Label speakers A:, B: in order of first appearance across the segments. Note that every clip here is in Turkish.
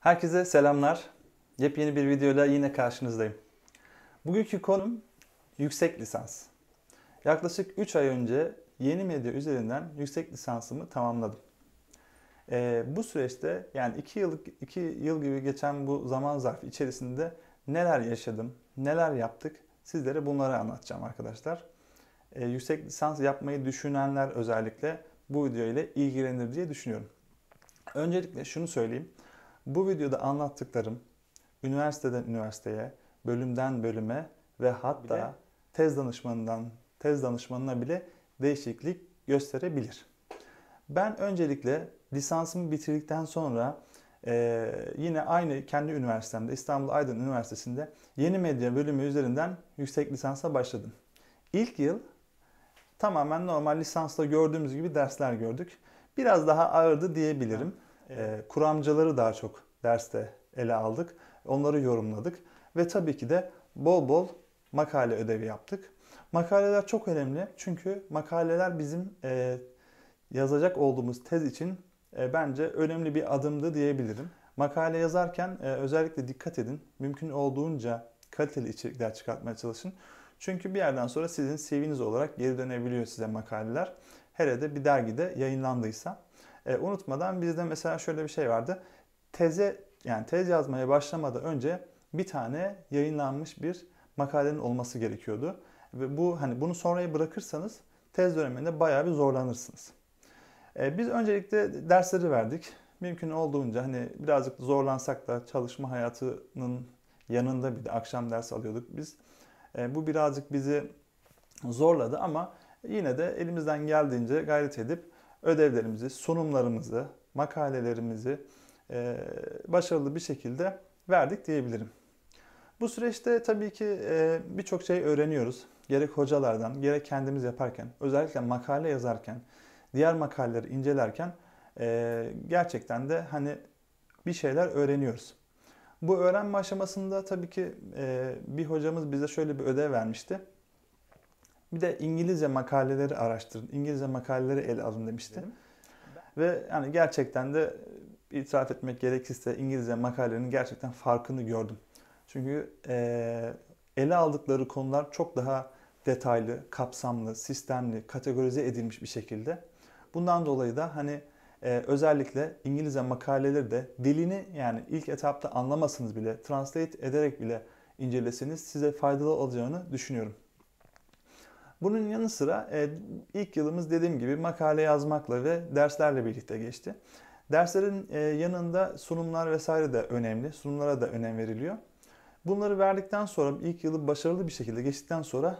A: Herkese selamlar. Yepyeni bir videoyla yine karşınızdayım. Bugünkü konum yüksek lisans. Yaklaşık 3 ay önce yeni medya üzerinden yüksek lisansımı tamamladım. Ee, bu süreçte yani 2 yıllık 2 yıl gibi geçen bu zaman zarfı içerisinde neler yaşadım, neler yaptık sizlere bunları anlatacağım arkadaşlar. Ee, yüksek lisans yapmayı düşünenler özellikle bu video ile ilgilenir diye düşünüyorum. Öncelikle şunu söyleyeyim. Bu videoda anlattıklarım üniversiteden üniversiteye, bölümden bölüme ve hatta bile, tez danışmanından tez danışmanına bile değişiklik gösterebilir. Ben öncelikle lisansımı bitirdikten sonra e, yine aynı kendi üniversitemde İstanbul Aydın Üniversitesi'nde yeni medya bölümü üzerinden yüksek lisansa başladım. İlk yıl tamamen normal lisansla gördüğümüz gibi dersler gördük. Biraz daha ağırdı diyebilirim. Evet. E, kuramcaları daha çok derste ele aldık. Onları yorumladık ve tabii ki de bol bol makale ödevi yaptık. Makaleler çok önemli çünkü makaleler bizim e, yazacak olduğumuz tez için e, bence önemli bir adımdı diyebilirim. Makale yazarken e, özellikle dikkat edin. Mümkün olduğunca kaliteli içerikler çıkartmaya çalışın. Çünkü bir yerden sonra sizin CV'niz olarak geri dönebiliyor size makaleler. Hele de bir dergide yayınlandıysa. E, unutmadan bizde mesela şöyle bir şey vardı teze yani tez yazmaya başlamadan önce bir tane yayınlanmış bir makalenin olması gerekiyordu. Ve bu hani bunu sonraya bırakırsanız tez döneminde bayağı bir zorlanırsınız. Ee, biz öncelikle dersleri verdik. Mümkün olduğunca hani birazcık zorlansak da çalışma hayatının yanında bir de akşam ders alıyorduk biz. Ee, bu birazcık bizi zorladı ama yine de elimizden geldiğince gayret edip ödevlerimizi, sunumlarımızı, makalelerimizi e, başarılı bir şekilde verdik diyebilirim. Bu süreçte tabii ki e, birçok şey öğreniyoruz. Gerek hocalardan, gerek kendimiz yaparken, özellikle makale yazarken, diğer makaleleri incelerken e, gerçekten de hani bir şeyler öğreniyoruz. Bu öğrenme aşamasında tabii ki bir hocamız bize şöyle bir ödev vermişti. Bir de İngilizce makaleleri araştırın, İngilizce makaleleri ele alın demişti. Ve yani gerçekten de itiraf etmek gerekirse İngilizce makalelerinin gerçekten farkını gördüm. Çünkü e, ele aldıkları konular çok daha detaylı, kapsamlı, sistemli, kategorize edilmiş bir şekilde. Bundan dolayı da hani e, özellikle İngilizce makaleleri de dilini yani ilk etapta anlamasınız bile translate ederek bile inceleseniz size faydalı olacağını düşünüyorum. Bunun yanı sıra e, ilk yılımız dediğim gibi makale yazmakla ve derslerle birlikte geçti. Derslerin e, yanında sunumlar vesaire de önemli. Sunumlara da önem veriliyor. Bunları verdikten sonra ilk yılı başarılı bir şekilde geçtikten sonra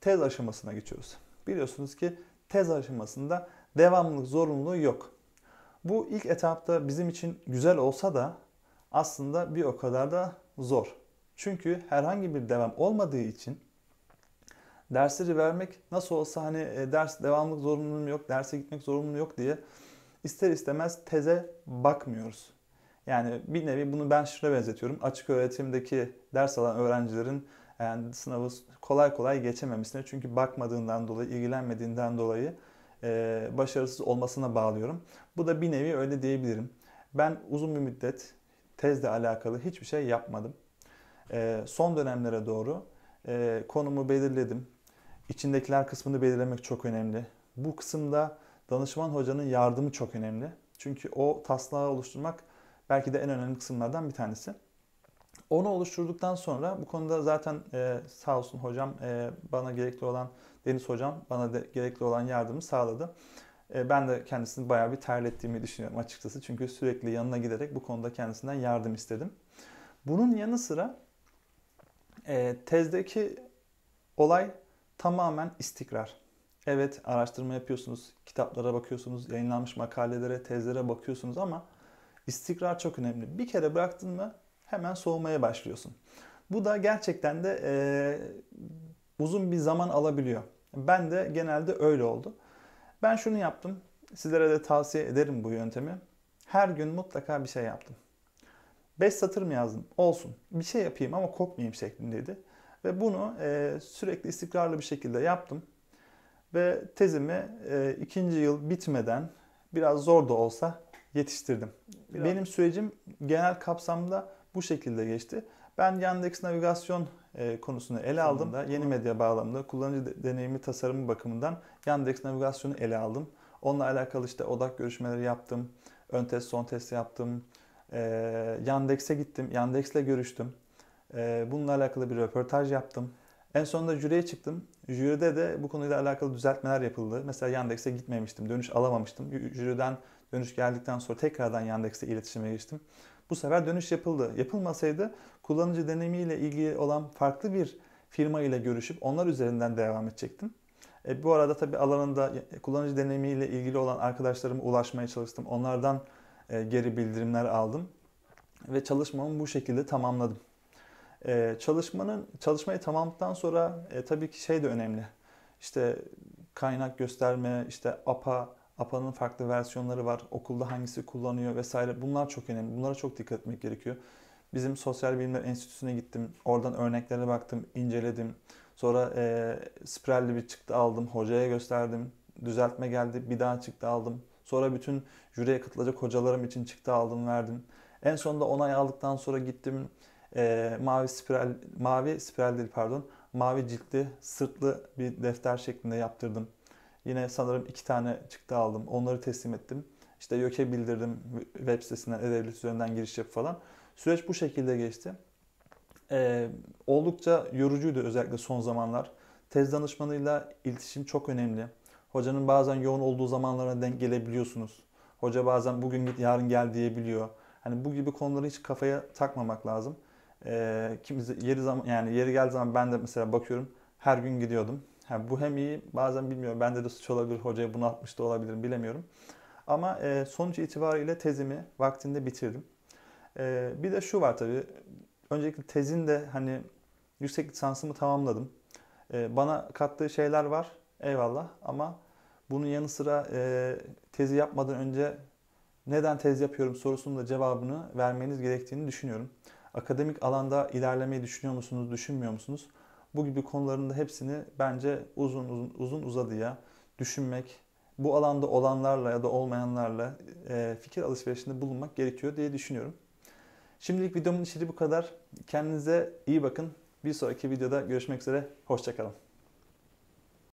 A: tez aşamasına geçiyoruz. Biliyorsunuz ki tez aşamasında devamlılık zorunluluğu yok. Bu ilk etapta bizim için güzel olsa da aslında bir o kadar da zor. Çünkü herhangi bir devam olmadığı için dersleri vermek nasıl olsa hani e, ders devamlılık zorunluluğum yok, derse gitmek zorunluluğum yok diye ister istemez teze bakmıyoruz. Yani bir nevi bunu ben şuna benzetiyorum. Açık öğretimdeki ders alan öğrencilerin yani sınavı kolay kolay geçememesine çünkü bakmadığından dolayı, ilgilenmediğinden dolayı e, başarısız olmasına bağlıyorum. Bu da bir nevi öyle diyebilirim. Ben uzun bir müddet tezle alakalı hiçbir şey yapmadım. E, son dönemlere doğru e, konumu belirledim. İçindekiler kısmını belirlemek çok önemli. Bu kısımda danışman hocanın yardımı çok önemli. Çünkü o taslağı oluşturmak belki de en önemli kısımlardan bir tanesi. Onu oluşturduktan sonra bu konuda zaten e, sağ olsun hocam e, bana gerekli olan Deniz hocam bana de gerekli olan yardımı sağladı. E, ben de kendisini bayağı bir terlettiğimi düşünüyorum açıkçası. Çünkü sürekli yanına giderek bu konuda kendisinden yardım istedim. Bunun yanı sıra e, tezdeki olay tamamen istikrar. Evet araştırma yapıyorsunuz, kitaplara bakıyorsunuz, yayınlanmış makalelere, tezlere bakıyorsunuz ama istikrar çok önemli. Bir kere bıraktın mı hemen soğumaya başlıyorsun. Bu da gerçekten de e, uzun bir zaman alabiliyor. Ben de genelde öyle oldu. Ben şunu yaptım. Sizlere de tavsiye ederim bu yöntemi. Her gün mutlaka bir şey yaptım. 5 satır mı yazdım? Olsun. Bir şey yapayım ama kopmayayım şeklindeydi. Ve bunu e, sürekli istikrarlı bir şekilde yaptım. Ve tezimi e, ikinci yıl bitmeden biraz zor da olsa yetiştirdim. Biraz. Benim sürecim genel kapsamda bu şekilde geçti. Ben Yandex navigasyon e, konusunu ele aldım. Sonunda, yeni tamam. medya bağlamında kullanıcı deneyimi tasarımı bakımından Yandex navigasyonu ele aldım. Onunla alakalı işte odak görüşmeleri yaptım. Ön test, son test yaptım. E, Yandex'e gittim. Yandex'le görüştüm. E, bununla alakalı bir röportaj yaptım. En sonunda jüriye çıktım. Jüride de bu konuyla alakalı düzeltmeler yapıldı. Mesela Yandex'e gitmemiştim, dönüş alamamıştım. Jüriden dönüş geldikten sonra tekrardan yandex'e iletişime geçtim. Bu sefer dönüş yapıldı. Yapılmasaydı kullanıcı deneyimiyle ilgili olan farklı bir firma ile görüşüp onlar üzerinden devam edecektim. E, bu arada tabii alanında kullanıcı deneyimiyle ilgili olan arkadaşlarıma ulaşmaya çalıştım. Onlardan e, geri bildirimler aldım ve çalışmamı bu şekilde tamamladım. E, çalışmanın çalışmayı tamamladıktan sonra e, tabii ki şey de önemli. İşte kaynak gösterme, işte APA, APA'nın farklı versiyonları var. Okulda hangisi kullanıyor vesaire. Bunlar çok önemli. Bunlara çok dikkat etmek gerekiyor. Bizim Sosyal Bilimler Enstitüsü'ne gittim. Oradan örneklere baktım, inceledim. Sonra e, spiralli bir çıktı aldım. Hocaya gösterdim. Düzeltme geldi. Bir daha çıktı aldım. Sonra bütün jüriye katılacak hocalarım için çıktı aldım verdim. En sonunda onay aldıktan sonra gittim e, mavi spiral mavi spiral değil pardon mavi ciltli sırtlı bir defter şeklinde yaptırdım. Yine sanırım iki tane çıktı aldım. Onları teslim ettim. İşte YÖK'e bildirdim web sitesinden, e-devlet üzerinden giriş yap falan. Süreç bu şekilde geçti. Ee, oldukça yorucuydu özellikle son zamanlar. Tez danışmanıyla iletişim çok önemli. Hocanın bazen yoğun olduğu zamanlarına denk gelebiliyorsunuz. Hoca bazen bugün git yarın gel diyebiliyor. Hani bu gibi konuları hiç kafaya takmamak lazım. E, ee, kimse yeri zaman yani yeri geldiği zaman ben de mesela bakıyorum her gün gidiyordum. Yani bu hem iyi bazen bilmiyorum bende de suç olabilir hocaya bunu atmış da olabilirim bilemiyorum. Ama e, sonuç itibariyle tezimi vaktinde bitirdim. E, bir de şu var tabii. Öncelikle tezin de hani yüksek lisansımı tamamladım. E, bana kattığı şeyler var eyvallah ama bunun yanı sıra e, tezi yapmadan önce neden tez yapıyorum sorusunun da cevabını vermeniz gerektiğini düşünüyorum. Akademik alanda ilerlemeyi düşünüyor musunuz, düşünmüyor musunuz? Bu gibi konuların da hepsini bence uzun uzun, uzun uzadıya düşünmek, bu alanda olanlarla ya da olmayanlarla e, fikir alışverişinde bulunmak gerekiyor diye düşünüyorum. Şimdilik videomun içeriği bu kadar. Kendinize iyi bakın. Bir sonraki videoda görüşmek üzere. Hoşçakalın.